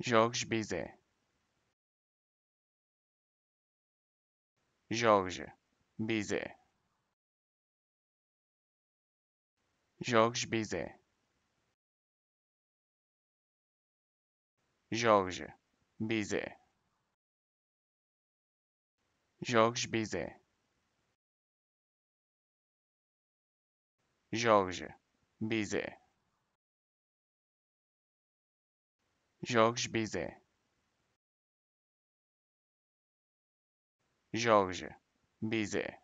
Georges Bizet Georges Bizet Georges Bizet Georges Bizet Georges Bizet Georges Bizet Jorge Bizet Jorge Bizet